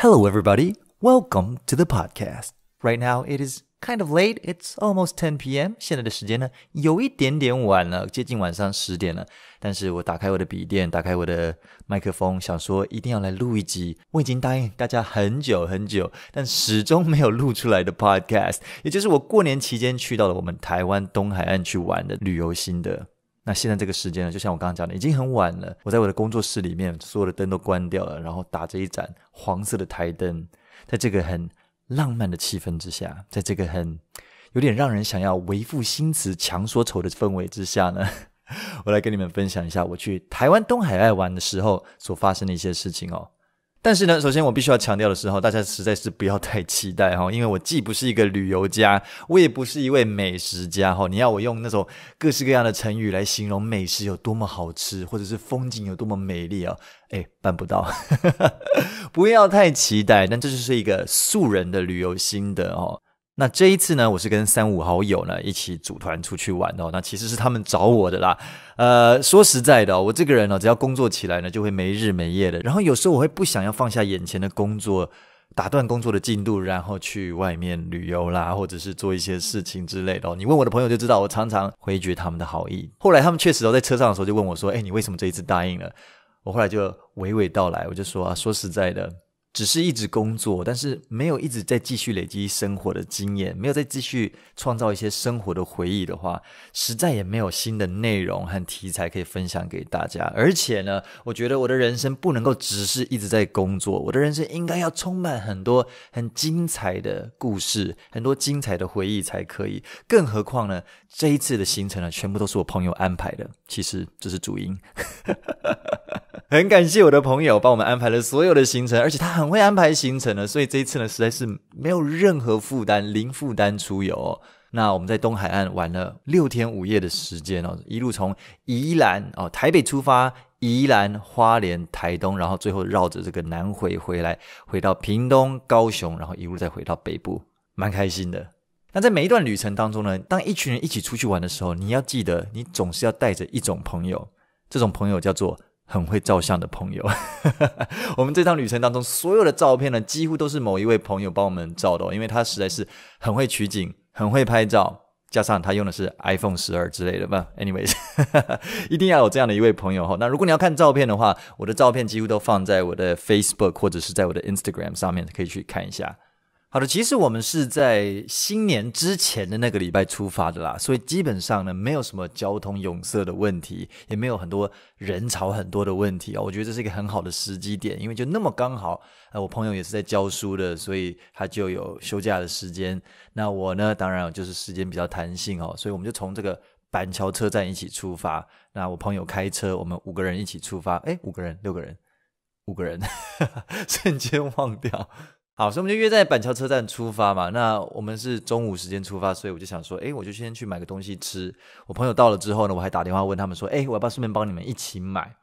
Hello, everybody. Welcome to the podcast. Right now, it is kind of late. It's almost 10 p.m. 现在的时间呢，有一点点晚了，接近晚上十点了。但是我打开我的笔电，打开我的麦克风，想说一定要来录一集。我已经答应大家很久很久，但始终没有录出来的 podcast，也就是我过年期间去到了我们台湾东海岸去玩的旅游心得。那现在这个时间呢，就像我刚刚讲的，已经很晚了。我在我的工作室里面，所有的灯都关掉了，然后打着一盏黄色的台灯，在这个很浪漫的气氛之下，在这个很有点让人想要为赋新词强说愁的氛围之下呢，我来跟你们分享一下我去台湾东海岸玩的时候所发生的一些事情哦。但是呢，首先我必须要强调的是，哈，大家实在是不要太期待哈，因为我既不是一个旅游家，我也不是一位美食家哈。你要我用那种各式各样的成语来形容美食有多么好吃，或者是风景有多么美丽啊，哎，办不到。不要太期待，但这就是一个素人的旅游心得哦。那这一次呢，我是跟三五好友呢一起组团出去玩哦。那其实是他们找我的啦。呃，说实在的，我这个人呢，只要工作起来呢，就会没日没夜的。然后有时候我会不想要放下眼前的工作，打断工作的进度，然后去外面旅游啦，或者是做一些事情之类的。你问我的朋友就知道，我常常回绝他们的好意。后来他们确实都在车上的时候就问我说：“哎，你为什么这一次答应了？”我后来就娓娓道来，我就说啊，说实在的。只是一直工作，但是没有一直在继续累积生活的经验，没有再继续创造一些生活的回忆的话，实在也没有新的内容和题材可以分享给大家。而且呢，我觉得我的人生不能够只是一直在工作，我的人生应该要充满很多很精彩的故事，很多精彩的回忆才可以。更何况呢，这一次的行程呢，全部都是我朋友安排的，其实这是主因。很感谢我的朋友帮我们安排了所有的行程，而且他很会安排行程的，所以这一次呢，实在是没有任何负担，零负担出游。那我们在东海岸玩了六天五夜的时间哦，一路从宜兰哦台北出发，宜兰花莲台东，然后最后绕着这个南回回来，回到屏东高雄，然后一路再回到北部，蛮开心的。那在每一段旅程当中呢，当一群人一起出去玩的时候，你要记得，你总是要带着一种朋友，这种朋友叫做。很会照相的朋友，我们这趟旅程当中所有的照片呢，几乎都是某一位朋友帮我们照的，因为他实在是很会取景，很会拍照，加上他用的是 iPhone 十二之类的。吧。a n y w a y s 一定要有这样的一位朋友哈。那如果你要看照片的话，我的照片几乎都放在我的 Facebook 或者是在我的 Instagram 上面，可以去看一下。好的，其实我们是在新年之前的那个礼拜出发的啦，所以基本上呢，没有什么交通拥塞的问题，也没有很多人潮很多的问题啊。我觉得这是一个很好的时机点，因为就那么刚好，呃，我朋友也是在教书的，所以他就有休假的时间。那我呢，当然就是时间比较弹性哦，所以我们就从这个板桥车站一起出发。那我朋友开车，我们五个人一起出发，诶，五个人，六个人，五个人，瞬间忘掉。好，所以我们就约在板桥车站出发嘛。那我们是中午时间出发，所以我就想说，哎，我就先去买个东西吃。我朋友到了之后呢，我还打电话问他们说，哎，我要不要顺便帮你们一起买？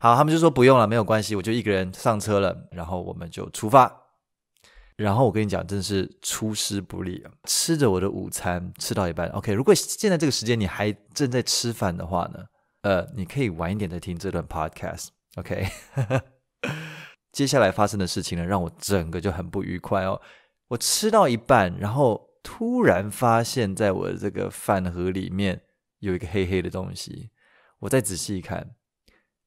好，他们就说不用了，没有关系，我就一个人上车了。然后我们就出发。然后我跟你讲，真是出师不利，啊！吃着我的午餐吃到一半。OK，如果现在这个时间你还正在吃饭的话呢，呃，你可以晚一点再听这段 Podcast。OK。接下来发生的事情呢，让我整个就很不愉快哦。我吃到一半，然后突然发现，在我的这个饭盒里面有一个黑黑的东西。我再仔细一看，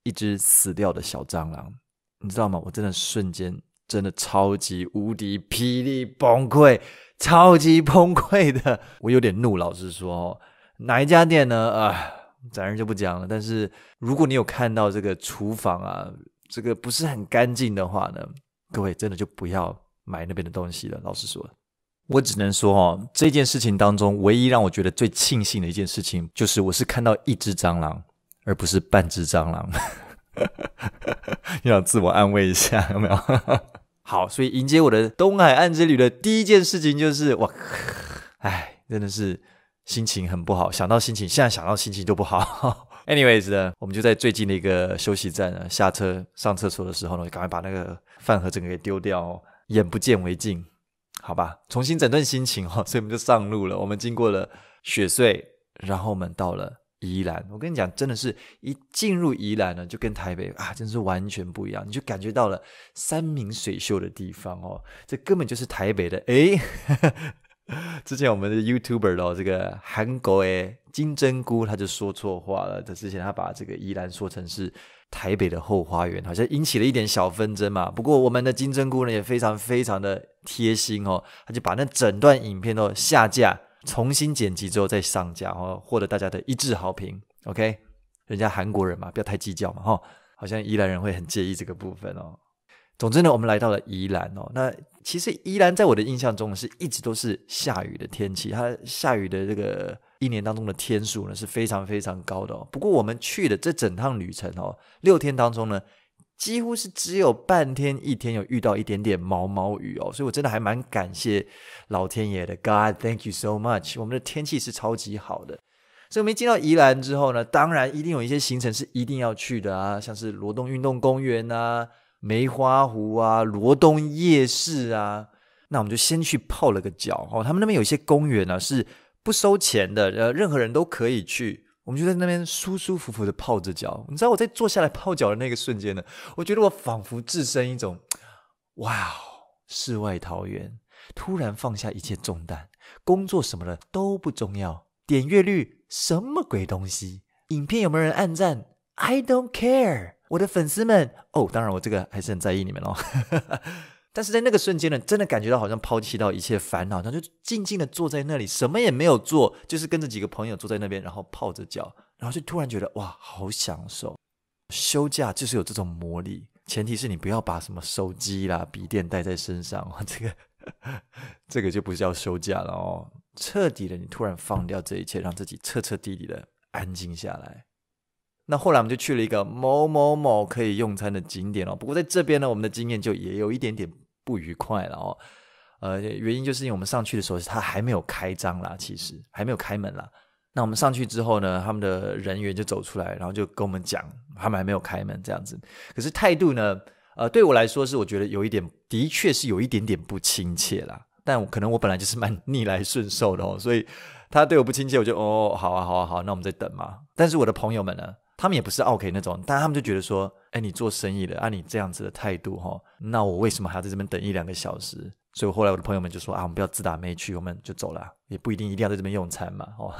一只死掉的小蟑螂。你知道吗？我真的瞬间真的超级无敌霹雳崩溃，超级崩溃的。我有点怒，老实说哦。哪一家店呢？啊，咱时就不讲了。但是如果你有看到这个厨房啊。这个不是很干净的话呢，各位真的就不要买那边的东西了。老实说，我只能说哦，这件事情当中唯一让我觉得最庆幸的一件事情，就是我是看到一只蟑螂，而不是半只蟑螂。你想自我安慰一下，有没有？好，所以迎接我的东海岸之旅的第一件事情就是，哇，哎，真的是心情很不好，想到心情，现在想到心情就不好。Anyways 呢，我们就在最近的一个休息站呢，下车上厕所的时候呢，赶快把那个饭盒整个给丢掉，眼不见为净，好吧，重新整顿心情哦。所以我们就上路了。我们经过了雪穗，然后我们到了宜兰。我跟你讲，真的是一进入宜兰呢，就跟台北啊，真是完全不一样，你就感觉到了山明水秀的地方哦，这根本就是台北的哎。之前我们的 YouTuber 哦，这个韩国诶金针菇他就说错话了。他之前他把这个宜兰说成是台北的后花园，好像引起了一点小纷争嘛。不过我们的金针菇呢也非常非常的贴心哦，他就把那整段影片都下架，重新剪辑之后再上架哦，获得大家的一致好评。OK，人家韩国人嘛，不要太计较嘛哈。好像宜兰人会很介意这个部分哦。总之呢，我们来到了宜兰哦。那其实宜兰在我的印象中是一直都是下雨的天气，它下雨的这个一年当中的天数呢是非常非常高的哦。不过我们去的这整趟旅程哦，六天当中呢，几乎是只有半天一天有遇到一点点毛毛雨哦。所以我真的还蛮感谢老天爷的，God thank you so much。我们的天气是超级好的。所以我们进到宜兰之后呢，当然一定有一些行程是一定要去的啊，像是罗东运动公园呐。梅花湖啊，罗东夜市啊，那我们就先去泡了个脚哦。他们那边有一些公园呢，是不收钱的，呃，任何人都可以去。我们就在那边舒舒服服的泡着脚。你知道我在坐下来泡脚的那个瞬间呢，我觉得我仿佛置身一种哇，世外桃源。突然放下一切重担，工作什么的都不重要。点阅率什么鬼东西？影片有没有人暗赞？I don't care。我的粉丝们哦，当然我这个还是很在意你们哦。但是在那个瞬间呢，真的感觉到好像抛弃到一切烦恼，他就静静的坐在那里，什么也没有做，就是跟着几个朋友坐在那边，然后泡着脚，然后就突然觉得哇，好享受。休假就是有这种魔力，前提是你不要把什么手机啦、笔电带在身上，这个这个就不叫休假了哦。彻底的，你突然放掉这一切，让自己彻彻底底的安静下来。那后来我们就去了一个某某某可以用餐的景点哦，不过在这边呢，我们的经验就也有一点点不愉快了哦。呃，原因就是因为我们上去的时候，他还没有开张啦，其实还没有开门啦。那我们上去之后呢，他们的人员就走出来，然后就跟我们讲，他们还没有开门这样子。可是态度呢，呃，对我来说是我觉得有一点，的确是有一点点不亲切啦。但我可能我本来就是蛮逆来顺受的哦，所以他对我不亲切，我就哦好啊好啊好，那我们再等嘛。但是我的朋友们呢？他们也不是 OK 那种，但他们就觉得说，哎，你做生意的，按你这样子的态度哈，那我为什么还要在这边等一两个小时？所以后来我的朋友们就说啊，我们不要自打没趣，我们就走了，也不一定一定要在这边用餐嘛，哦，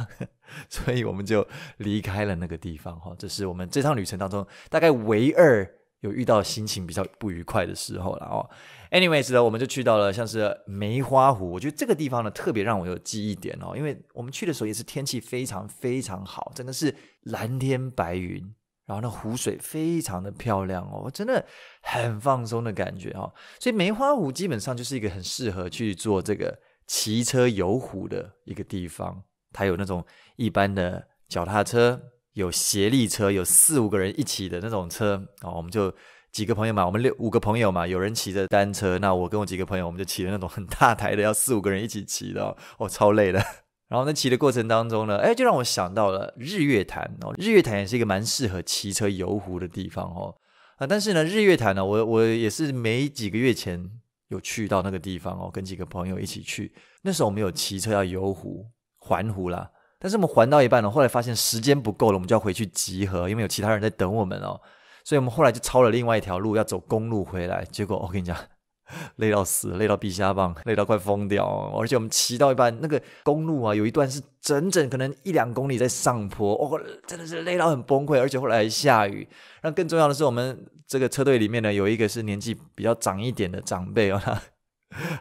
所以我们就离开了那个地方哈。这是我们这趟旅程当中大概唯二有遇到心情比较不愉快的时候了哦。anyways 呢，我们就去到了像是梅花湖，我觉得这个地方呢特别让我有记忆点哦，因为我们去的时候也是天气非常非常好，真的是蓝天白云，然后那湖水非常的漂亮哦，真的很放松的感觉哦。所以梅花湖基本上就是一个很适合去做这个骑车游湖的一个地方，它有那种一般的脚踏车，有斜立车，有四五个人一起的那种车，哦，我们就。几个朋友嘛，我们六五个朋友嘛，有人骑着单车，那我跟我几个朋友，我们就骑了那种很大台的，要四五个人一起骑的，哦，超累的。然后在骑的过程当中呢，哎，就让我想到了日月潭哦，日月潭也是一个蛮适合骑车游湖的地方哦，啊，但是呢，日月潭呢，我我也是没几个月前有去到那个地方哦，跟几个朋友一起去，那时候我们有骑车要游湖环湖啦，但是我们环到一半呢，后来发现时间不够了，我们就要回去集合，因为有其他人在等我们哦。所以我们后来就抄了另外一条路，要走公路回来。结果我跟你讲，累到死，累到皮下棒，累到快疯掉。而且我们骑到一半，那个公路啊，有一段是整整可能一两公里在上坡，哦，真的是累到很崩溃。而且后来还下雨。那更重要的是，我们这个车队里面呢，有一个是年纪比较长一点的长辈哦，他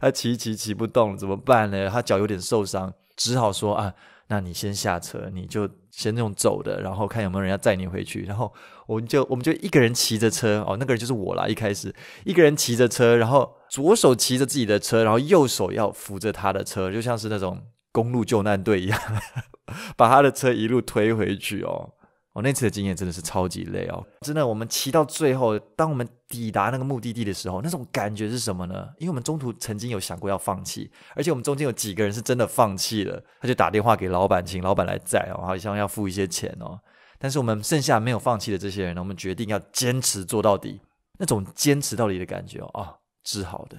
他骑骑骑不动，怎么办呢？他脚有点受伤，只好说啊，那你先下车，你就。先那种走的，然后看有没有人要载你回去，然后我们就我们就一个人骑着车哦，那个人就是我啦。一开始一个人骑着车，然后左手骑着自己的车，然后右手要扶着他的车，就像是那种公路救难队一样，把他的车一路推回去哦。我那次的经验真的是超级累哦！真的，我们骑到最后，当我们抵达那个目的地的时候，那种感觉是什么呢？因为我们中途曾经有想过要放弃，而且我们中间有几个人是真的放弃了，他就打电话给老板，请老板来载，哦，好像要付一些钱哦。但是我们剩下没有放弃的这些人呢，我们决定要坚持做到底。那种坚持到底的感觉哦，啊，治好的。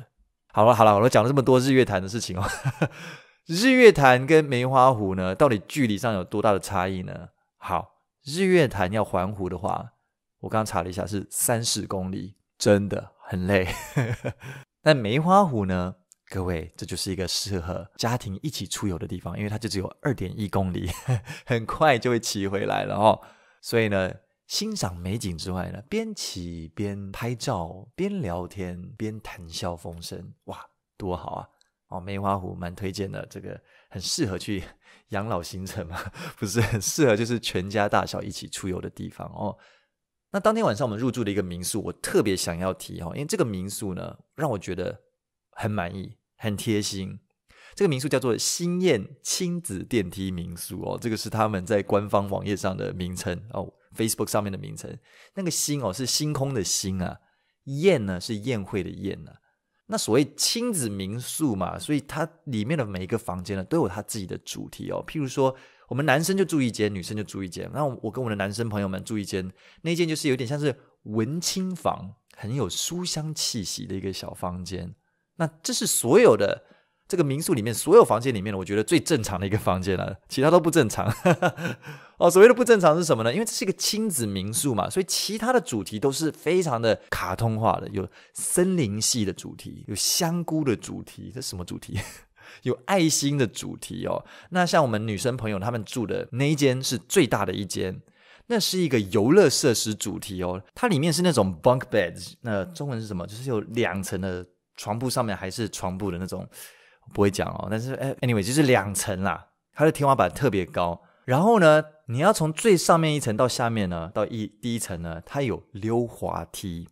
好了好了，我都讲了这么多日月潭的事情哦。日月潭跟梅花湖呢，到底距离上有多大的差异呢？好。日月潭要环湖的话，我刚查了一下是三十公里，真的很累。但梅花湖呢？各位，这就是一个适合家庭一起出游的地方，因为它就只有二点一公里，很快就会骑回来了哦。所以呢，欣赏美景之外呢，边骑边拍照，边聊天，边谈笑风生，哇，多好啊！哦，梅花湖蛮推荐的，这个很适合去。养老行程嘛，不是很适合，就是全家大小一起出游的地方哦。那当天晚上我们入住的一个民宿，我特别想要提哈，因为这个民宿呢让我觉得很满意，很贴心。这个民宿叫做“星宴亲子电梯民宿”哦，这个是他们在官方网页上的名称哦，Facebook 上面的名称。那个“星”哦是星空的“星”啊，“宴”呢是宴会的“宴”啊。那所谓亲子民宿嘛，所以它里面的每一个房间呢，都有它自己的主题哦。譬如说，我们男生就住一间，女生就住一间。那我跟我的男生朋友们住一间，那间就是有点像是文青房，很有书香气息的一个小房间。那这是所有的。这个民宿里面所有房间里面我觉得最正常的一个房间了，其他都不正常 哦。所谓的不正常是什么呢？因为这是一个亲子民宿嘛，所以其他的主题都是非常的卡通化的，有森林系的主题，有香菇的主题，这是什么主题？有爱心的主题哦。那像我们女生朋友她们住的那一间是最大的一间，那是一个游乐设施主题哦，它里面是那种 bunk bed，那中文是什么？就是有两层的床铺，上面还是床铺的那种。不会讲哦，但是哎，anyway，就是两层啦。它的天花板特别高，然后呢，你要从最上面一层到下面呢，到一第一层呢，它有溜滑梯，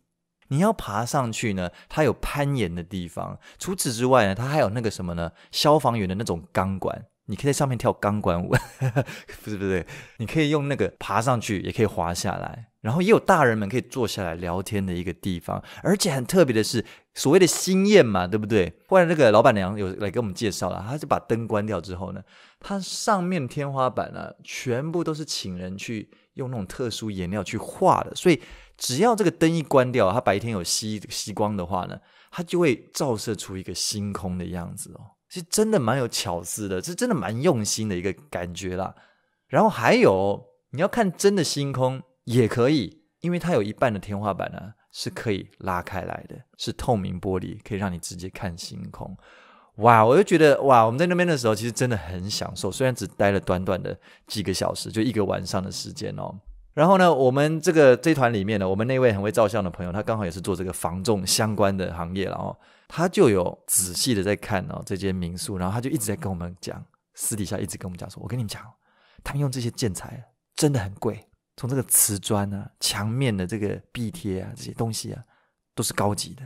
你要爬上去呢，它有攀岩的地方。除此之外呢，它还有那个什么呢？消防员的那种钢管，你可以在上面跳钢管舞，不是不是，你可以用那个爬上去，也可以滑下来。然后也有大人们可以坐下来聊天的一个地方，而且很特别的是，所谓的新宴嘛，对不对？后来那个老板娘有来跟我们介绍了，她就把灯关掉之后呢，它上面天花板呢，全部都是请人去用那种特殊颜料去画的，所以只要这个灯一关掉，它白天有吸吸光的话呢，它就会照射出一个星空的样子哦，是真的蛮有巧思的，是真的蛮用心的一个感觉啦。然后还有你要看真的星空。也可以，因为它有一半的天花板呢是可以拉开来的，是透明玻璃，可以让你直接看星空。哇！我就觉得哇，我们在那边的时候，其实真的很享受。虽然只待了短短的几个小时，就一个晚上的时间哦。然后呢，我们这个这团里面呢，我们那位很会照相的朋友，他刚好也是做这个防重相关的行业，然后他就有仔细的在看哦这间民宿，然后他就一直在跟我们讲，私底下一直跟我们讲说，我跟你们讲，他们用这些建材真的很贵。从这个瓷砖啊、墙面的这个壁贴啊，这些东西啊，都是高级的。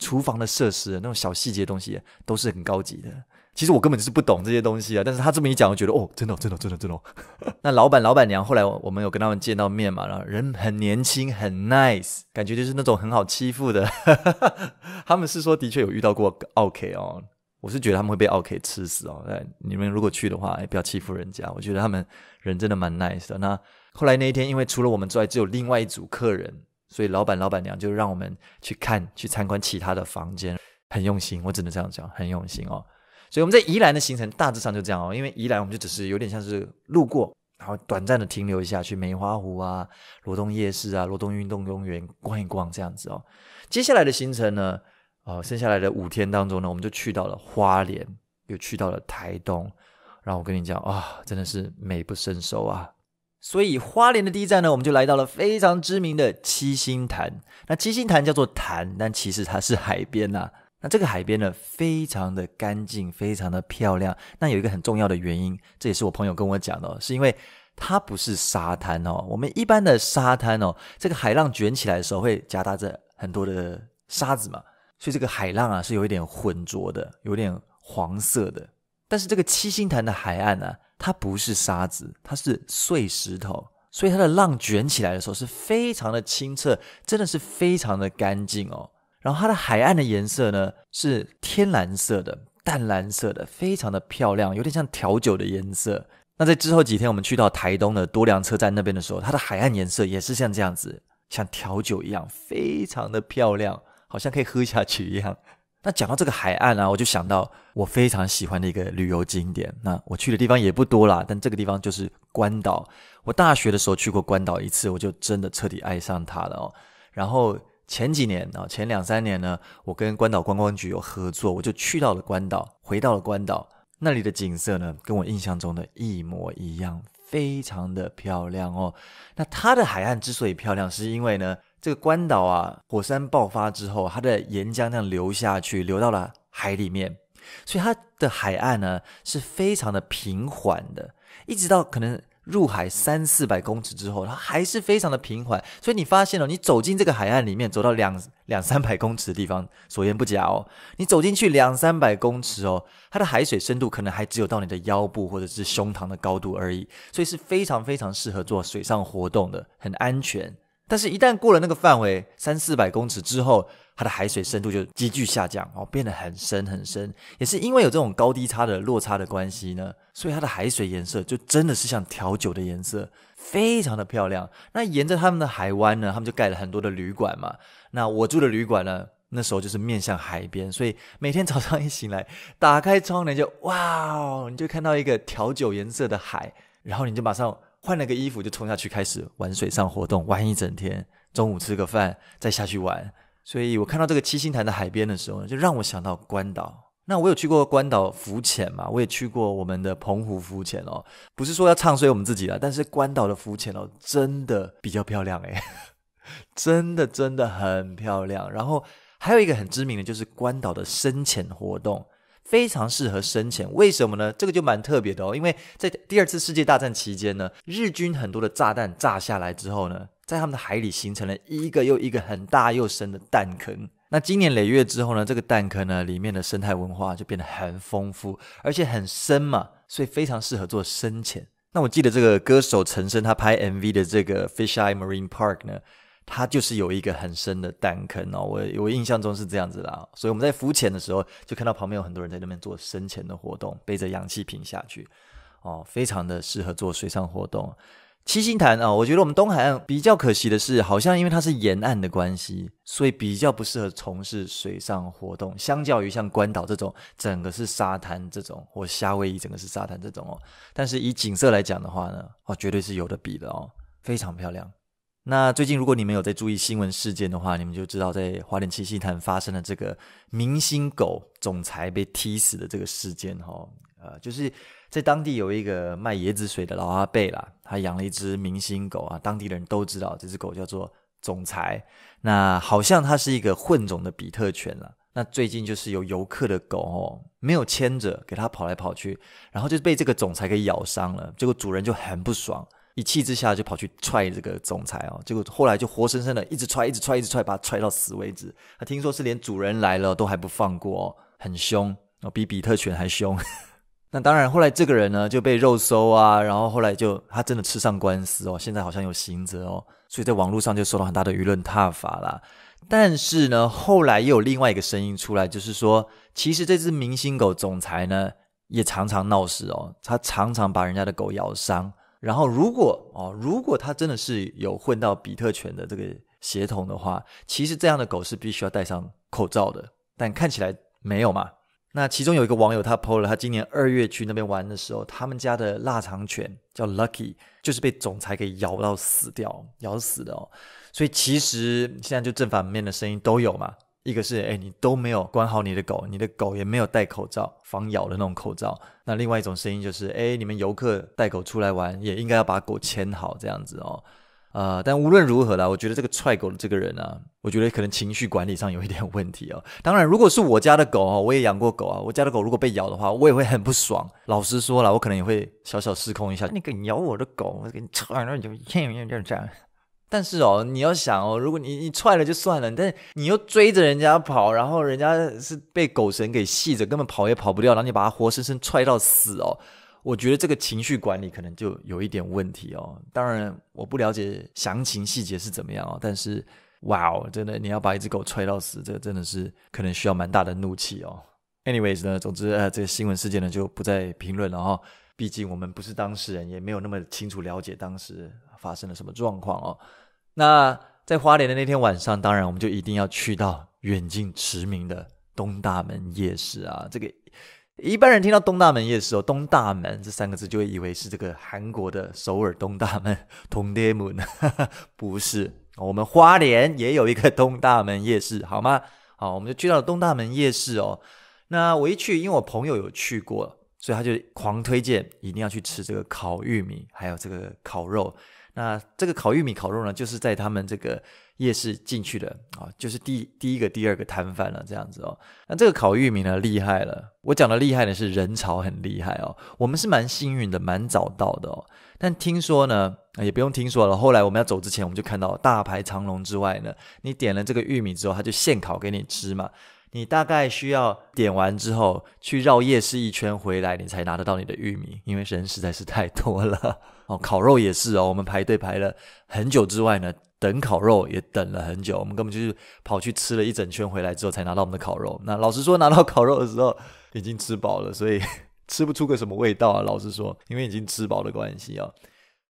厨房的设施，那种小细节东西，都是很高级的。其实我根本就是不懂这些东西啊。但是他这么一讲，我觉得哦，真的，真的，真的，真的。那老板、老板娘后来我们有跟他们见到面嘛？然后人很年轻，很 nice，感觉就是那种很好欺负的。他们是说的确有遇到过 o K 哦。我是觉得他们会被 o K 吃死哦。你们如果去的话，哎，不要欺负人家。我觉得他们人真的蛮 nice 的。那。后来那一天，因为除了我们之外，只有另外一组客人，所以老板老板娘就让我们去看、去参观其他的房间，很用心。我只能这样讲，很用心哦。所以我们在宜兰的行程大致上就这样哦，因为宜兰我们就只是有点像是路过，然后短暂的停留一下，去梅花湖啊、罗东夜市啊、罗东运动公园逛一逛这样子哦。接下来的行程呢，呃，剩下来的五天当中呢，我们就去到了花莲，又去到了台东。然后我跟你讲啊，真的是美不胜收啊！所以花莲的第一站呢，我们就来到了非常知名的七星潭。那七星潭叫做潭，但其实它是海边呐。那这个海边呢，非常的干净，非常的漂亮。那有一个很重要的原因，这也是我朋友跟我讲的，是因为它不是沙滩哦。我们一般的沙滩哦，这个海浪卷起来的时候会夹杂着很多的沙子嘛，所以这个海浪啊是有一点浑浊的，有点黄色的。但是这个七星潭的海岸呢。它不是沙子，它是碎石头，所以它的浪卷起来的时候是非常的清澈，真的是非常的干净哦。然后它的海岸的颜色呢是天蓝色的、淡蓝色的，非常的漂亮，有点像调酒的颜色。那在之后几天我们去到台东的多良车站那边的时候，它的海岸颜色也是像这样子，像调酒一样，非常的漂亮，好像可以喝下去一样。那讲到这个海岸啊，我就想到我非常喜欢的一个旅游景点。那我去的地方也不多啦，但这个地方就是关岛。我大学的时候去过关岛一次，我就真的彻底爱上它了哦。然后前几年啊，前两三年呢，我跟关岛观光局有合作，我就去到了关岛，回到了关岛。那里的景色呢，跟我印象中的一模一样，非常的漂亮哦。那它的海岸之所以漂亮，是因为呢。这个关岛啊，火山爆发之后，它的岩浆这样流下去，流到了海里面，所以它的海岸呢是非常的平缓的，一直到可能入海三四百公尺之后，它还是非常的平缓。所以你发现哦，你走进这个海岸里面，走到两两三百公尺的地方，所言不假哦，你走进去两三百公尺哦，它的海水深度可能还只有到你的腰部或者是胸膛的高度而已，所以是非常非常适合做水上活动的，很安全。但是，一旦过了那个范围三四百公尺之后，它的海水深度就急剧下降哦，变得很深很深。也是因为有这种高低差的落差的关系呢，所以它的海水颜色就真的是像调酒的颜色，非常的漂亮。那沿着他们的海湾呢，他们就盖了很多的旅馆嘛。那我住的旅馆呢，那时候就是面向海边，所以每天早上一醒来，打开窗帘就哇哦，你就看到一个调酒颜色的海，然后你就马上。换了个衣服就冲下去开始玩水上活动，玩一整天，中午吃个饭再下去玩。所以我看到这个七星潭的海边的时候，就让我想到关岛。那我有去过关岛浮潜嘛？我也去过我们的澎湖浮潜哦。不是说要唱衰我们自己了，但是关岛的浮潜哦真的比较漂亮哎，真的真的很漂亮。然后还有一个很知名的就是关岛的深潜活动。非常适合深潜，为什么呢？这个就蛮特别的哦，因为在第二次世界大战期间呢，日军很多的炸弹炸下来之后呢，在他们的海里形成了一个又一个很大又深的弹坑。那今年累月之后呢，这个弹坑呢里面的生态文化就变得很丰富，而且很深嘛，所以非常适合做深潜。那我记得这个歌手陈升他拍 MV 的这个 Fish Eye Marine Park 呢。它就是有一个很深的弹坑哦，我我印象中是这样子啦，所以我们在浮潜的时候，就看到旁边有很多人在那边做深潜的活动，背着氧气瓶下去，哦，非常的适合做水上活动。七星潭啊，我觉得我们东海岸比较可惜的是，好像因为它是沿岸的关系，所以比较不适合从事水上活动。相较于像关岛这种整个是沙滩这种，或夏威夷整个是沙滩这种哦，但是以景色来讲的话呢，哦，绝对是有的比的哦，非常漂亮。那最近，如果你们有在注意新闻事件的话，你们就知道在华莲七夕坛发生了这个明星狗总裁被踢死的这个事件哈。呃，就是在当地有一个卖椰子水的老阿贝啦，他养了一只明星狗啊，当地人都知道这只狗叫做总裁。那好像它是一个混种的比特犬了。那最近就是有游客的狗哦，没有牵着，给它跑来跑去，然后就被这个总裁给咬伤了，结果主人就很不爽。一气之下就跑去踹这个总裁哦，结果后来就活生生的一直踹，一直踹，一直踹，把他踹到死为止。他听说是连主人来了都还不放过，很凶哦，比比特犬还凶。那当然，后来这个人呢就被肉搜啊，然后后来就他真的吃上官司哦，现在好像有刑责哦，所以在网络上就受到很大的舆论挞伐啦。但是呢，后来又有另外一个声音出来，就是说其实这只明星狗总裁呢也常常闹事哦，他常常把人家的狗咬伤。然后，如果哦，如果它真的是有混到比特犬的这个血统的话，其实这样的狗是必须要戴上口罩的。但看起来没有嘛？那其中有一个网友他 PO 了，他今年二月去那边玩的时候，他们家的腊肠犬叫 Lucky，就是被总裁给咬到死掉，咬死的哦。所以其实现在就正反面的声音都有嘛。一个是哎，你都没有关好你的狗，你的狗也没有戴口罩防咬的那种口罩。那另外一种声音就是，哎，你们游客带狗出来玩也应该要把狗牵好这样子哦。呃，但无论如何啦，我觉得这个踹狗的这个人啊，我觉得可能情绪管理上有一点问题哦。当然，如果是我家的狗哦，我也养过狗啊，我家的狗如果被咬的话，我也会很不爽。老实说了，我可能也会小小失控一下。你敢咬我的狗，我给你踹了就，这样。但是哦，你要想哦，如果你你踹了就算了，但是你又追着人家跑，然后人家是被狗绳给系着，根本跑也跑不掉，然后你把它活生生踹到死哦，我觉得这个情绪管理可能就有一点问题哦。当然，我不了解详情细节是怎么样哦，但是哇哦，真的，你要把一只狗踹到死，这真的是可能需要蛮大的怒气哦。Anyways 呢，总之呃，这个新闻事件呢就不再评论了哈。毕竟我们不是当事人，也没有那么清楚了解当时发生了什么状况哦。那在花莲的那天晚上，当然我们就一定要去到远近驰名的东大门夜市啊。这个一般人听到东大门夜市哦，东大门这三个字就会以为是这个韩国的首尔东大门同爹 n 呢，不是，我们花莲也有一个东大门夜市，好吗？好，我们就去到了东大门夜市哦。那我一去，因为我朋友有去过。所以他就狂推荐，一定要去吃这个烤玉米，还有这个烤肉。那这个烤玉米、烤肉呢，就是在他们这个夜市进去的啊，就是第第一个、第二个摊贩了这样子哦。那这个烤玉米呢，厉害了。我讲的厉害呢是人潮很厉害哦。我们是蛮幸运的，蛮早到的哦。但听说呢，也不用听说了。后来我们要走之前，我们就看到大排长龙之外呢，你点了这个玉米之后，他就现烤给你吃嘛。你大概需要点完之后去绕夜市一圈回来，你才拿得到你的玉米，因为人实在是太多了 哦。烤肉也是哦，我们排队排了很久之外呢，等烤肉也等了很久，我们根本就是跑去吃了一整圈回来之后才拿到我们的烤肉。那老实说，拿到烤肉的时候已经吃饱了，所以 吃不出个什么味道啊。老实说，因为已经吃饱的关系啊。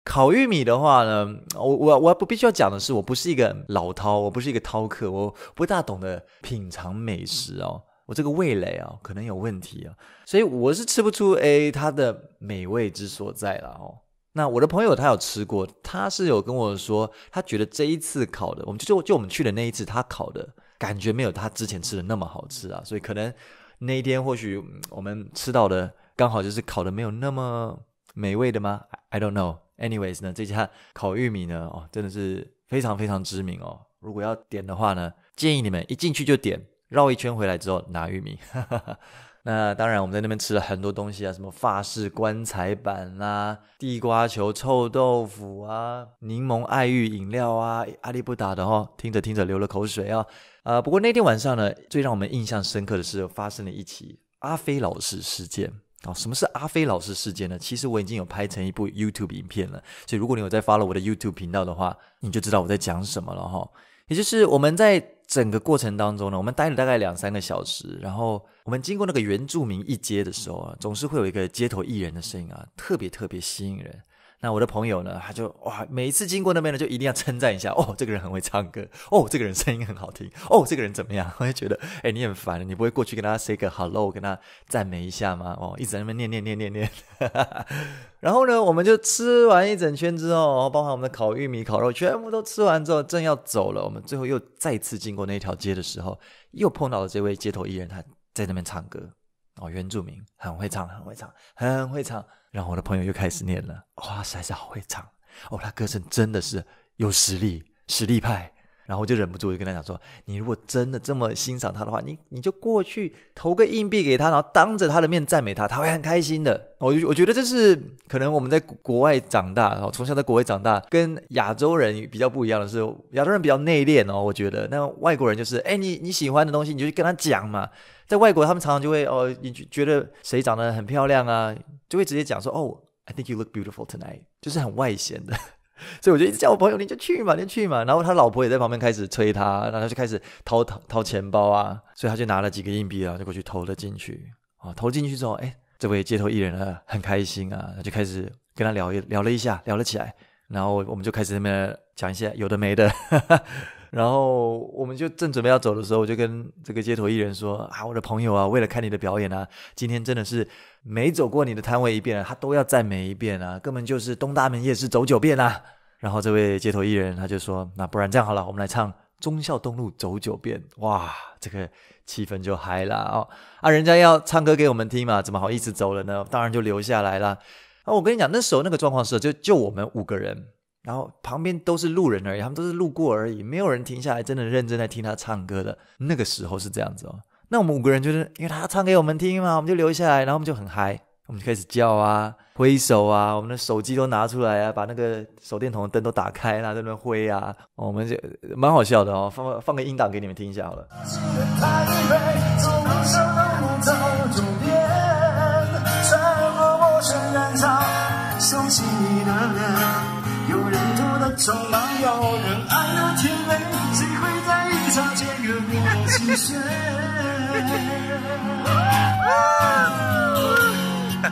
烤玉米的话呢，我我我不必须要讲的是，我不是一个老饕，我不是一个饕客，我不大懂得品尝美食哦，我这个味蕾哦可能有问题哦，所以我是吃不出诶它的美味之所在了哦。那我的朋友他有吃过，他是有跟我说，他觉得这一次烤的，我们就就就我们去的那一次，他烤的感觉没有他之前吃的那么好吃啊，所以可能那一天或许我们吃到的刚好就是烤的没有那么美味的吗？I don't know。Anyways 呢，这家烤玉米呢，哦，真的是非常非常知名哦。如果要点的话呢，建议你们一进去就点，绕一圈回来之后拿玉米。那当然，我们在那边吃了很多东西啊，什么法式棺材板啦、地瓜球、臭豆腐啊、柠檬爱玉饮料啊，阿力不打的哦，听着听着流了口水啊。啊，不过那天晚上呢，最让我们印象深刻的是发生了一起阿飞老师事件。哦，什么是阿飞老师事件呢？其实我已经有拍成一部 YouTube 影片了，所以如果你有在发了我的 YouTube 频道的话，你就知道我在讲什么了哈。也就是我们在整个过程当中呢，我们待了大概两三个小时，然后我们经过那个原住民一街的时候啊，总是会有一个街头艺人的声音啊，特别特别吸引人。那我的朋友呢？他就哇，每一次经过那边呢，就一定要称赞一下哦，这个人很会唱歌哦，这个人声音很好听哦，这个人怎么样？我就觉得，哎，你很烦，你不会过去跟他 say 个 hello，跟他赞美一下吗？哦，一直在那边念念念念念，然后呢，我们就吃完一整圈之后，包含我们的烤玉米、烤肉全部都吃完之后，正要走了，我们最后又再次经过那一条街的时候，又碰到了这位街头艺人，他在那边唱歌哦，原住民很会唱，很会唱，很会唱。然后我的朋友又开始念了，哇，实在是好会唱哦，他歌声真的是有实力，实力派。然后我就忍不住，我就跟他讲说，你如果真的这么欣赏他的话，你你就过去投个硬币给他，然后当着他的面赞美他，他会很开心的。我我觉得这是可能我们在国外长大，然后从小在国外长大，跟亚洲人比较不一样的是，亚洲人比较内敛哦。我觉得那外国人就是，哎，你你喜欢的东西，你就去跟他讲嘛。在外国，他们常常就会哦，你觉得谁长得很漂亮啊，就会直接讲说哦，I think you look beautiful tonight，就是很外显的。所以我就一直叫我朋友，你就去嘛，你就去嘛。然后他老婆也在旁边开始催他，然后他就开始掏掏掏钱包啊，所以他就拿了几个硬币啊，就过去投了进去啊。投进去之后，哎，这位街头艺人呢很开心啊，他就开始跟他聊聊了一下，聊了起来，然后我们就开始那边讲一些有的没的。然后我们就正准备要走的时候，我就跟这个街头艺人说：“啊，我的朋友啊，为了看你的表演啊，今天真的是没走过你的摊位一遍他都要赞美一遍啊，根本就是东大门夜市走九遍啊。”然后这位街头艺人他就说：“那不然这样好了，我们来唱忠孝东路走九遍。”哇，这个气氛就嗨了哦！啊，人家要唱歌给我们听嘛，怎么好意思走了呢？当然就留下来了。啊，我跟你讲，那时候那个状况是，就就我们五个人。然后旁边都是路人而已，他们都是路过而已，没有人停下来真的认真在听他唱歌的那个时候是这样子哦。那我们五个人就是因为他唱给我们听嘛，我们就留下来，然后我们就很嗨，我们就开始叫啊，挥手啊，我们的手机都拿出来啊，把那个手电筒的灯都打开，拿在那挥啊，我们就蛮好笑的哦。放放个音档给你们听一下好了。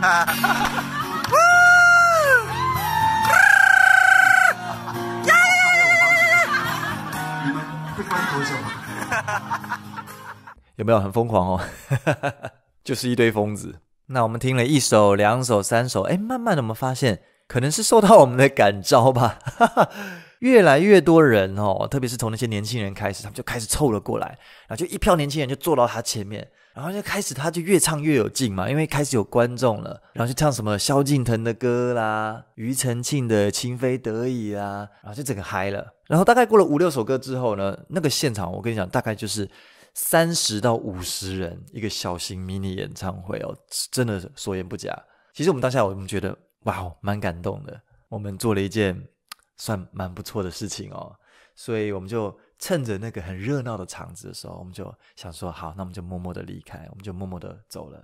哈哈哈哈！有没有很疯狂哦？就是一堆疯子。那我们听了一首、两首、三首，哎，慢慢的我们发现，可能是受到我们的感召吧。越来越多人哦，特别是从那些年轻人开始，他们就开始凑了过来，然后就一票年轻人就坐到他前面。然后就开始，他就越唱越有劲嘛，因为开始有观众了，然后就唱什么萧敬腾的歌啦，庾澄庆的《情非得已》啦，然后就整个嗨了。然后大概过了五六首歌之后呢，那个现场我跟你讲，大概就是三十到五十人一个小型迷你演唱会哦，真的所言不假。其实我们当下我们觉得哇，蛮感动的，我们做了一件算蛮不错的事情哦，所以我们就。趁着那个很热闹的场子的时候，我们就想说好，那我们就默默的离开，我们就默默的走了。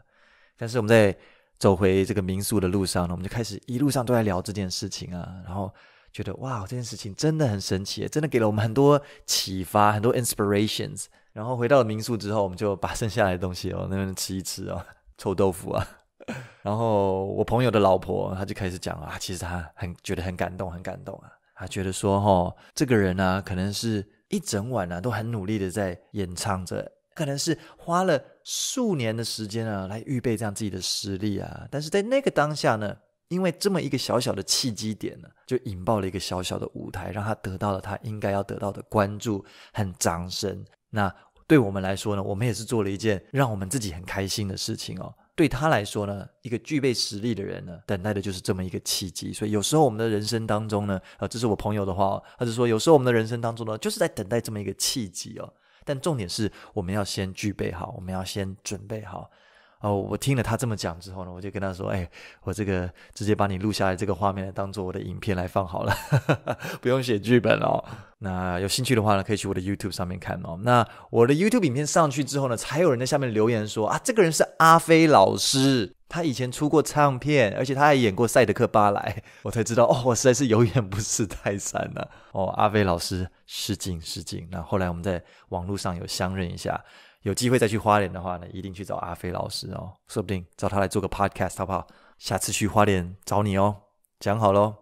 但是我们在走回这个民宿的路上呢，我们就开始一路上都在聊这件事情啊，然后觉得哇，这件事情真的很神奇，真的给了我们很多启发，很多 inspirations。然后回到民宿之后，我们就把剩下来的东西哦，那边吃一吃哦，臭豆腐啊。然后我朋友的老婆她就开始讲啊，其实她很觉得很感动，很感动啊，她觉得说哈，这个人呢，可能是。一整晚呢，都很努力的在演唱着，可能是花了数年的时间啊，来预备这样自己的实力啊。但是在那个当下呢，因为这么一个小小的契机点呢，就引爆了一个小小的舞台，让他得到了他应该要得到的关注和掌声。那对我们来说呢，我们也是做了一件让我们自己很开心的事情哦。对他来说呢，一个具备实力的人呢，等待的就是这么一个契机。所以有时候我们的人生当中呢，呃，这是我朋友的话，他是说有时候我们的人生当中呢，就是在等待这么一个契机哦。但重点是我们要先具备好，我们要先准备好。哦，我听了他这么讲之后呢，我就跟他说：“哎，我这个直接把你录下来这个画面当做我的影片来放好了，不用写剧本哦。”那有兴趣的话呢，可以去我的 YouTube 上面看哦。那我的 YouTube 影片上去之后呢，才有人在下面留言说：“啊，这个人是阿飞老师，他以前出过唱片，而且他还演过《赛德克·巴莱》。”我才知道哦，我实在是有眼不识泰山了。哦，阿飞老师，失敬失敬。那后来我们在网络上有相认一下。有机会再去花莲的话呢，一定去找阿飞老师哦，说不定找他来做个 podcast 好不好？下次去花莲找你哦，讲好喽，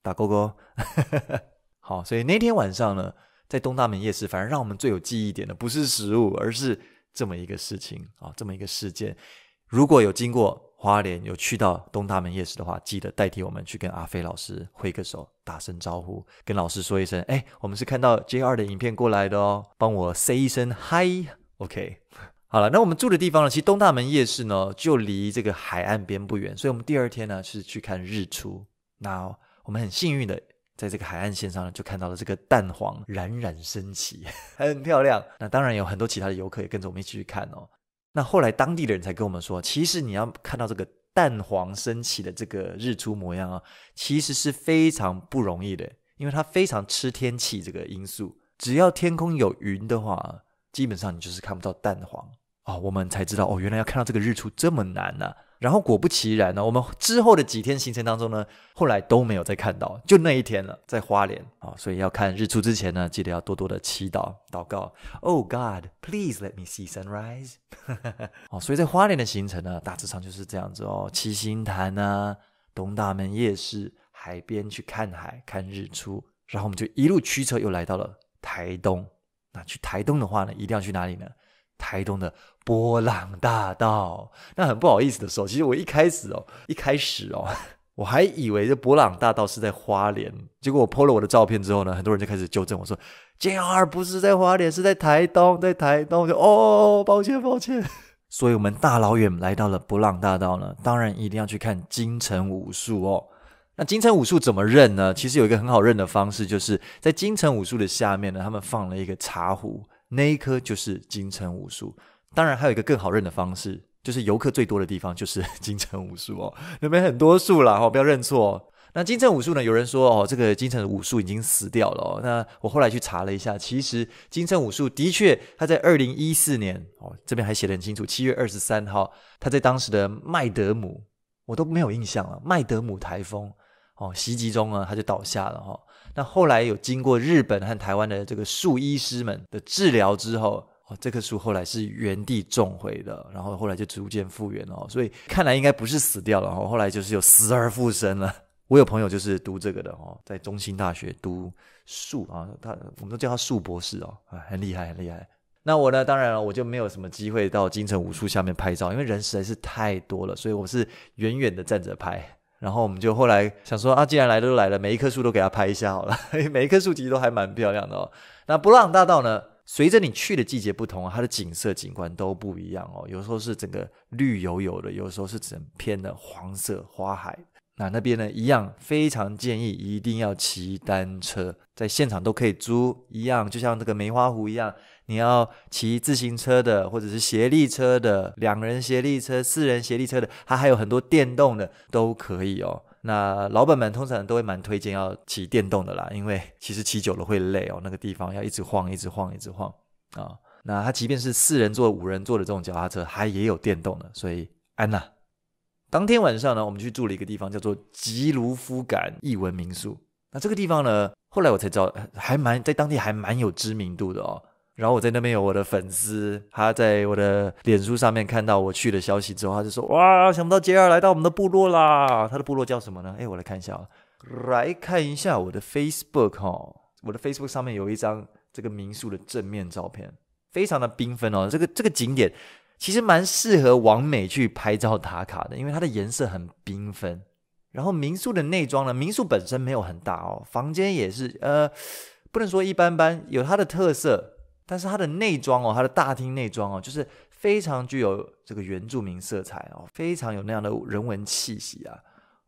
打勾勾。好，所以那天晚上呢，在东大门夜市，反而让我们最有记忆点的不是食物，而是这么一个事情啊，这么一个事件。如果有经过花莲，有去到东大门夜市的话，记得代替我们去跟阿飞老师挥个手，打声招呼，跟老师说一声：哎，我们是看到 J 二的影片过来的哦，帮我 Say 一声 Hi。OK，好了，那我们住的地方呢？其实东大门夜市呢就离这个海岸边不远，所以我们第二天呢是去看日出。那我们很幸运的在这个海岸线上呢就看到了这个蛋黄冉冉升起，很漂亮。那当然有很多其他的游客也跟着我们一起去看哦。那后来当地的人才跟我们说，其实你要看到这个蛋黄升起的这个日出模样啊，其实是非常不容易的，因为它非常吃天气这个因素，只要天空有云的话。基本上你就是看不到蛋黄哦，我们才知道哦，原来要看到这个日出这么难呢。然后果不其然呢，我们之后的几天行程当中呢，后来都没有再看到，就那一天了，在花莲啊。所以要看日出之前呢，记得要多多的祈祷祷告。Oh God, please let me see sunrise。哦，所以在花莲的行程呢，大致上就是这样子哦，七星潭啊，东大门夜市，海边去看海看日出，然后我们就一路驱车又来到了台东。那去台东的话呢，一定要去哪里呢？台东的波浪大道。那很不好意思的时候，其实我一开始哦，一开始哦，我还以为这波浪大道是在花莲，结果我 PO 了我的照片之后呢，很多人就开始纠正我说，JR 不是在花莲，是在台东，在台东。我哦，抱歉抱歉。所以我们大老远来到了波浪大道呢，当然一定要去看金城武术哦。那金城武术怎么认呢？其实有一个很好认的方式，就是在金城武术的下面呢，他们放了一个茶壶，那一颗就是金城武术。当然，还有一个更好认的方式，就是游客最多的地方就是 金城武术哦，那边很多树了哈，不要认错。那金城武术呢？有人说哦，这个金城武术已经死掉了。那我后来去查了一下，其实金城武术的确他在二零一四年哦，这边还写得很清楚，七月二十三号，他在当时的麦德姆，我都没有印象了，麦德姆台风。哦，袭击中啊，他就倒下了哈。那后来有经过日本和台湾的这个树医师们的治疗之后，哦，这棵树后来是原地种回的，然后后来就逐渐复原哦。所以看来应该不是死掉了哈。后来就是有死而复生了。我有朋友就是读这个的哦，在中心大学读树啊，他我们都叫他树博士哦，啊，很厉害很厉害。那我呢，当然了，我就没有什么机会到京城武术下面拍照，因为人实在是太多了，所以我是远远的站着拍。然后我们就后来想说啊，既然来了都来了，每一棵树都给它拍一下好了。每一棵树其实都还蛮漂亮的哦。那布朗大道呢，随着你去的季节不同它的景色景观都不一样哦。有时候是整个绿油油的，有时候是整片的黄色花海。那那边呢，一样非常建议一定要骑单车，在现场都可以租，一样就像这个梅花湖一样。你要骑自行车的，或者是斜立车的，两人斜立车、四人斜立车的，它还有很多电动的都可以哦。那老板们通常都会蛮推荐要骑电动的啦，因为其实骑久了会累哦。那个地方要一直晃，一直晃，一直晃啊。那它即便是四人座、五人座的这种脚踏车，它也有电动的。所以安娜当天晚上呢，我们去住了一个地方，叫做吉卢夫感译文民宿。那这个地方呢，后来我才知道还蛮在当地还蛮有知名度的哦。然后我在那边有我的粉丝，他在我的脸书上面看到我去的消息之后，他就说：哇，想不到杰尔来到我们的部落啦！他的部落叫什么呢？哎，我来看一下，来看一下我的 Facebook 哈，我的 Facebook 上面有一张这个民宿的正面照片，非常的缤纷哦。这个这个景点其实蛮适合王美去拍照打卡的，因为它的颜色很缤纷。然后民宿的内装呢，民宿本身没有很大哦，房间也是呃，不能说一般般，有它的特色。但是它的内装哦，它的大厅内装哦，就是非常具有这个原住民色彩哦，非常有那样的人文气息啊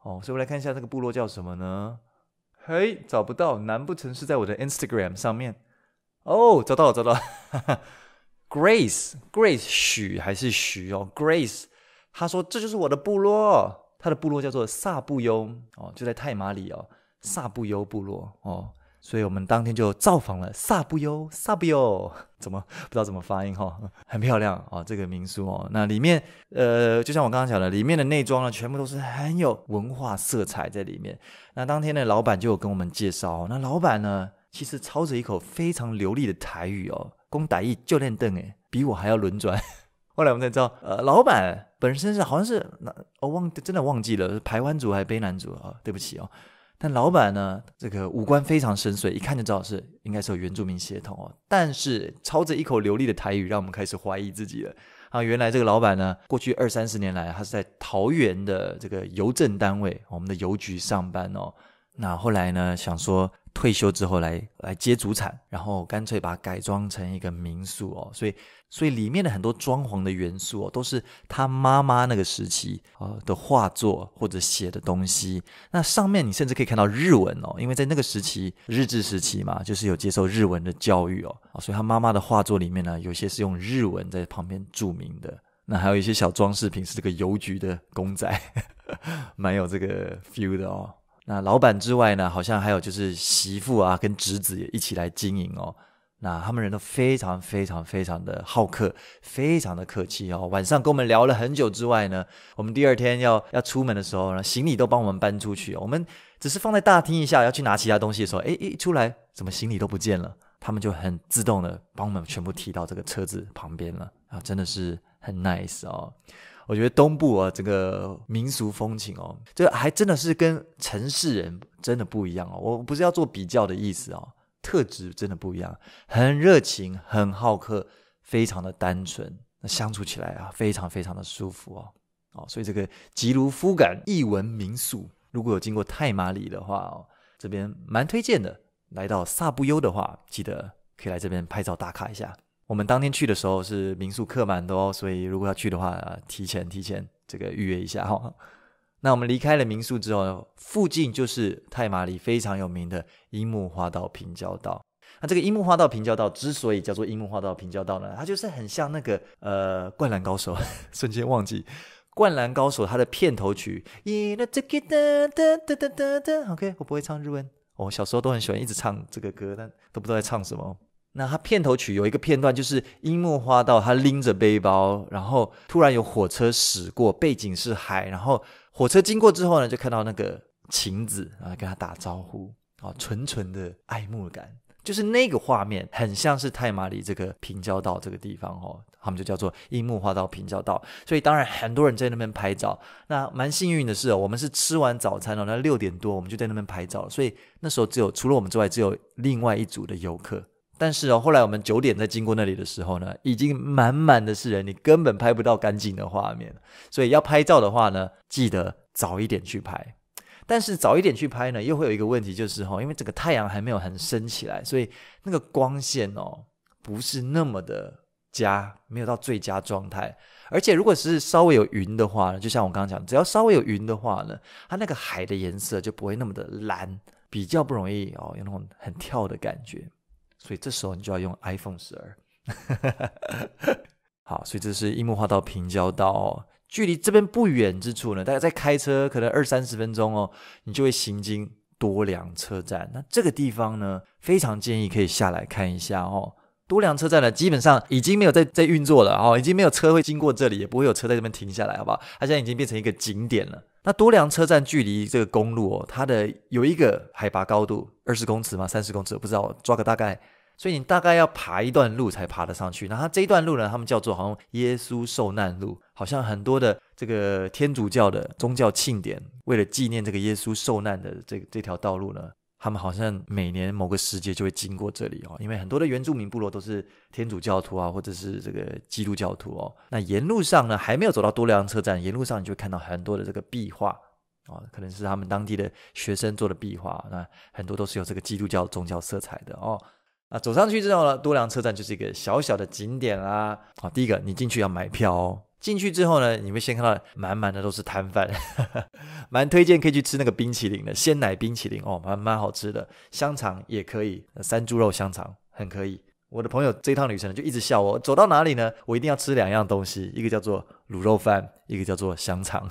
哦，所以我们来看一下这个部落叫什么呢？嘿，找不到，难不成是在我的 Instagram 上面？哦，找到了，找到了，Grace，Grace 许还是徐哦，Grace，他说这就是我的部落，他的部落叫做萨布优哦，就在泰马里哦，萨布优部落哦。所以我们当天就造访了萨布尤，萨布尤，怎么不知道怎么发音哈？很漂亮哦，这个民宿哦。那里面呃，就像我刚刚讲的，里面的内装呢，全部都是很有文化色彩在里面。那当天的老板就有跟我们介绍，那老板呢，其实操着一口非常流利的台语哦，攻打语教练邓诶，比我还要轮转。后来我们才知道，呃，老板本身是好像是那，我忘，真的忘记了，是台湾族还是卑南族啊？对不起哦。但老板呢？这个五官非常深邃，一看就知道是应该是有原住民血统哦。但是操着一口流利的台语，让我们开始怀疑自己了啊！原来这个老板呢，过去二三十年来，他是在桃园的这个邮政单位，我们的邮局上班哦。那后来呢？想说退休之后来来接主产，然后干脆把改装成一个民宿哦。所以所以里面的很多装潢的元素哦，都是他妈妈那个时期呃的画作或者写的东西。那上面你甚至可以看到日文哦，因为在那个时期日治时期嘛，就是有接受日文的教育哦，所以他妈妈的画作里面呢，有些是用日文在旁边注明的。那还有一些小装饰品是这个邮局的公仔，蛮有这个 feel 的哦。那老板之外呢，好像还有就是媳妇啊，跟侄子也一起来经营哦。那他们人都非常非常非常的好客，非常的客气哦。晚上跟我们聊了很久之外呢，我们第二天要要出门的时候，呢，行李都帮我们搬出去。我们只是放在大厅一下，要去拿其他东西的时候，哎一出来怎么行李都不见了？他们就很自动的帮我们全部提到这个车子旁边了啊，真的是很 nice 哦。我觉得东部啊，这个民俗风情哦，这还真的是跟城市人真的不一样哦。我不是要做比较的意思哦，特质真的不一样，很热情，很好客，非常的单纯，那相处起来啊，非常非常的舒服哦。哦，所以这个吉卢夫感一文民宿，如果有经过泰马里的话哦，这边蛮推荐的。来到萨布优的话，记得可以来这边拍照打卡一下。我们当天去的时候是民宿客满的哦，所以如果要去的话，提前提前这个预约一下哈。那我们离开了民宿之后，附近就是泰马里非常有名的樱木花道平交道。那这个樱木花道平交道之所以叫做樱木花道平交道呢，它就是很像那个呃，灌篮高手，瞬间忘记灌篮高手它的片头曲。o k 我不会唱日文，我小时候都很喜欢一直唱这个歌，但都不知道在唱什么。那他片头曲有一个片段，就是樱木花道，他拎着背包，然后突然有火车驶过，背景是海，然后火车经过之后呢，就看到那个晴子啊跟他打招呼，哦，纯纯的爱慕感，就是那个画面很像是太麻里这个平交道这个地方哦，他们就叫做樱木花道平交道，所以当然很多人在那边拍照。那蛮幸运的是，哦，我们是吃完早餐哦，那六点多我们就在那边拍照，所以那时候只有除了我们之外，只有另外一组的游客。但是哦，后来我们九点在经过那里的时候呢，已经满满的是人，你根本拍不到干净的画面。所以要拍照的话呢，记得早一点去拍。但是早一点去拍呢，又会有一个问题，就是哦，因为整个太阳还没有很升起来，所以那个光线哦，不是那么的佳，没有到最佳状态。而且如果是稍微有云的话呢，就像我刚刚讲，只要稍微有云的话呢，它那个海的颜色就不会那么的蓝，比较不容易哦，有那种很跳的感觉。所以这时候你就要用 iPhone 十二。好，所以这是樱木花道平交道，距离这边不远之处呢，大家在开车可能二三十分钟哦，你就会行经多良车站。那这个地方呢，非常建议可以下来看一下哦。多良车站呢，基本上已经没有在在运作了哦，已经没有车会经过这里，也不会有车在这边停下来，好不好？它现在已经变成一个景点了。那多良车站距离这个公路，哦，它的有一个海拔高度二十公尺嘛，三十公尺，不知道抓个大概，所以你大概要爬一段路才爬得上去。那它这一段路呢，他们叫做好像耶稣受难路，好像很多的这个天主教的宗教庆典，为了纪念这个耶稣受难的这这条道路呢。他们好像每年某个时节就会经过这里哦，因为很多的原住民部落都是天主教徒啊，或者是这个基督教徒哦。那沿路上呢，还没有走到多良车站，沿路上你就看到很多的这个壁画啊，可能是他们当地的学生做的壁画，那很多都是有这个基督教宗教色彩的哦。啊，走上去之后呢，多良车站就是一个小小的景点啦。哦，第一个你进去要买票哦。进去之后呢，你会先看到满满的都是摊贩，蛮推荐可以去吃那个冰淇淋的鲜奶冰淇淋哦，蛮蛮好吃的。香肠也可以，山猪肉香肠很可以。我的朋友这一趟旅程就一直笑我，走到哪里呢？我一定要吃两样东西，一个叫做卤肉饭，一个叫做香肠。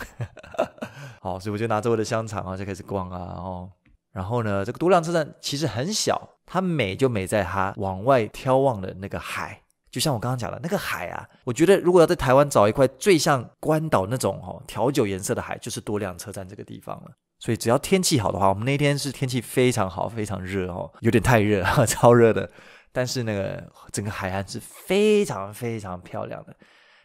好，所以我就拿着我的香肠啊，就开始逛啊，然然后呢，这个独良车站其实很小，它美就美在它往外眺望的那个海。就像我刚刚讲的那个海啊，我觉得如果要在台湾找一块最像关岛那种哦调酒颜色的海，就是多辆车站这个地方了。所以只要天气好的话，我们那天是天气非常好，非常热哦，有点太热超热的。但是那个整个海岸是非常非常漂亮的。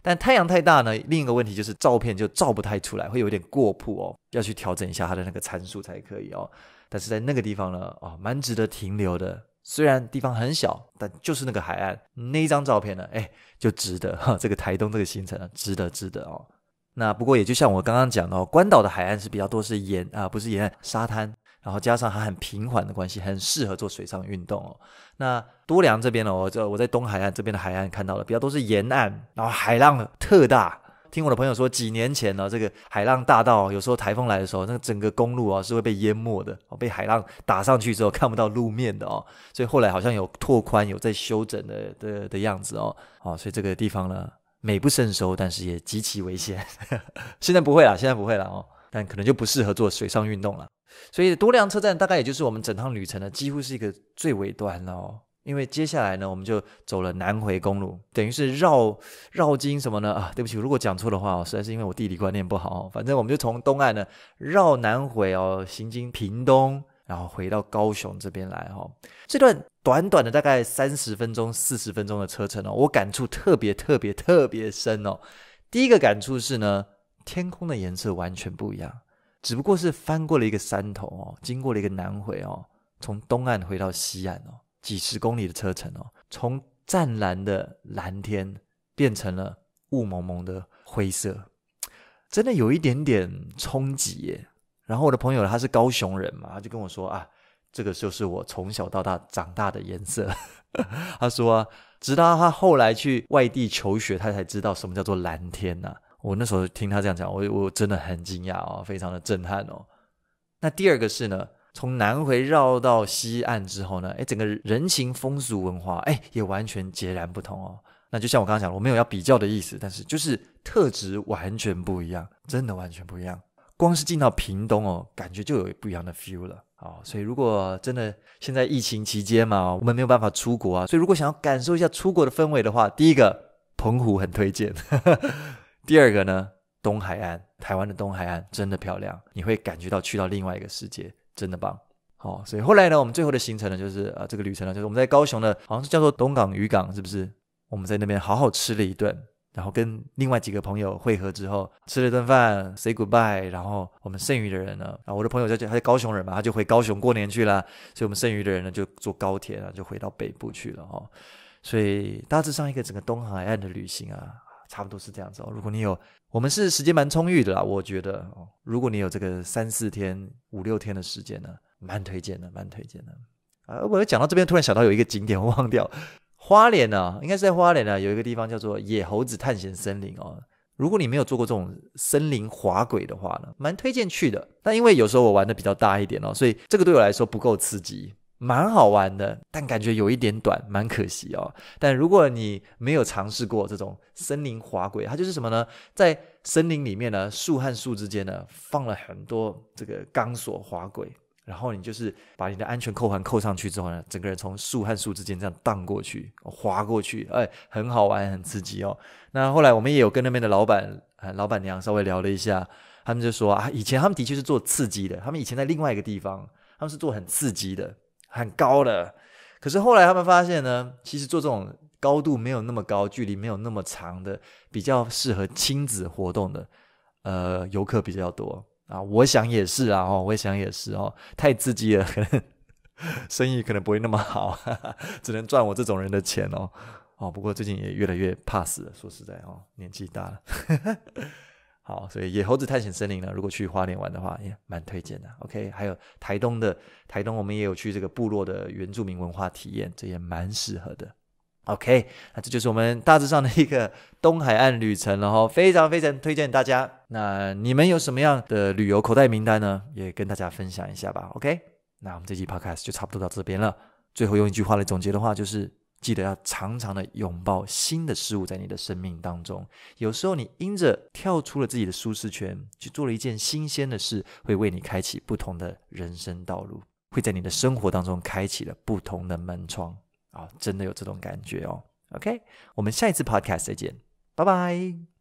但太阳太大呢，另一个问题就是照片就照不太出来，会有点过曝哦，要去调整一下它的那个参数才可以哦。但是在那个地方呢，哦，蛮值得停留的。虽然地方很小，但就是那个海岸那一张照片呢，哎，就值得哈。这个台东这个行程啊，值得值得哦。那不过也就像我刚刚讲的，哦，关岛的海岸是比较多是沿啊，不是沿岸沙滩，然后加上还很平缓的关系，很适合做水上运动哦。那多良这边呢，我这我在东海岸这边的海岸看到了，比较多是沿岸，然后海浪特大。听我的朋友说，几年前呢，这个海浪大道有时候台风来的时候，那个整个公路啊是会被淹没的被海浪打上去之后看不到路面的哦，所以后来好像有拓宽，有在修整的的的样子哦，哦，所以这个地方呢美不胜收，但是也极其危险。现在不会了，现在不会了哦，但可能就不适合做水上运动了。所以多良车站大概也就是我们整趟旅程呢，几乎是一个最尾端哦。因为接下来呢，我们就走了南回公路，等于是绕绕经什么呢？啊，对不起，如果讲错的话哦，实在是因为我地理观念不好。反正我们就从东岸呢绕南回哦，行经屏东，然后回到高雄这边来哈。这段短短的大概三十分钟、四十分钟的车程哦，我感触特别特别特别深哦。第一个感触是呢，天空的颜色完全不一样，只不过是翻过了一个山头哦，经过了一个南回哦，从东岸回到西岸哦。几十公里的车程哦，从湛蓝的蓝天变成了雾蒙蒙的灰色，真的有一点点冲击耶。然后我的朋友他是高雄人嘛，他就跟我说啊，这个就是我从小到大长大的颜色。他说，直到他后来去外地求学，他才知道什么叫做蓝天呐。我那时候听他这样讲，我我真的很惊讶哦，非常的震撼哦。那第二个是呢。从南回绕到西岸之后呢，哎，整个人情风俗文化，哎，也完全截然不同哦。那就像我刚刚讲，我没有要比较的意思，但是就是特质完全不一样，真的完全不一样。光是进到屏东哦，感觉就有不一样的 feel 了哦。所以如果真的现在疫情期间嘛，我们没有办法出国啊，所以如果想要感受一下出国的氛围的话，第一个澎湖很推荐，第二个呢，东海岸，台湾的东海岸真的漂亮，你会感觉到去到另外一个世界。真的棒，好，所以后来呢，我们最后的行程呢，就是啊，这个旅程呢，就是我们在高雄呢，好像是叫做东港渔港，是不是？我们在那边好好吃了一顿，然后跟另外几个朋友会合之后，吃了顿饭，say goodbye，然后我们剩余的人呢，后我的朋友在他是高雄人嘛，他就回高雄过年去了，所以我们剩余的人呢，就坐高铁啊，就回到北部去了，哦，所以大致上一个整个东海岸的旅行啊。差不多是这样子哦。如果你有，我们是时间蛮充裕的啦。我觉得哦，如果你有这个三四天、五六天的时间呢，蛮推荐的，蛮推荐的。啊，我讲到这边，突然想到有一个景点，我忘掉花莲呢，应该是在花莲呢，有一个地方叫做野猴子探险森林哦。如果你没有做过这种森林滑轨的话呢，蛮推荐去的。但因为有时候我玩的比较大一点哦，所以这个对我来说不够刺激。蛮好玩的，但感觉有一点短，蛮可惜哦。但如果你没有尝试过这种森林滑轨，它就是什么呢？在森林里面呢，树和树之间呢，放了很多这个钢索滑轨，然后你就是把你的安全扣环扣上去之后呢，整个人从树和树之间这样荡过去、滑过去，哎，很好玩，很刺激哦。那后来我们也有跟那边的老板、老板娘稍微聊了一下，他们就说啊，以前他们的确是做刺激的，他们以前在另外一个地方，他们是做很刺激的。很高的，可是后来他们发现呢，其实做这种高度没有那么高、距离没有那么长的，比较适合亲子活动的，呃，游客比较多啊。我想也是啊，哦，我想也是哦，太刺激了，可能生意可能不会那么好，只能赚我这种人的钱哦。哦，不过最近也越来越怕死了，说实在哦，年纪大了。好，所以野猴子探险森林呢，如果去花莲玩的话，也蛮推荐的。OK，还有台东的台东，我们也有去这个部落的原住民文化体验，这也蛮适合的。OK，那这就是我们大致上的一个东海岸旅程了哈，非常非常推荐大家。那你们有什么样的旅游口袋名单呢？也跟大家分享一下吧。OK，那我们这期 Podcast 就差不多到这边了。最后用一句话来总结的话，就是。记得要常常的拥抱新的事物，在你的生命当中，有时候你因着跳出了自己的舒适圈，去做了一件新鲜的事，会为你开启不同的人生道路，会在你的生活当中开启了不同的门窗啊！真的有这种感觉哦。OK，我们下一次 Podcast 再见，拜拜。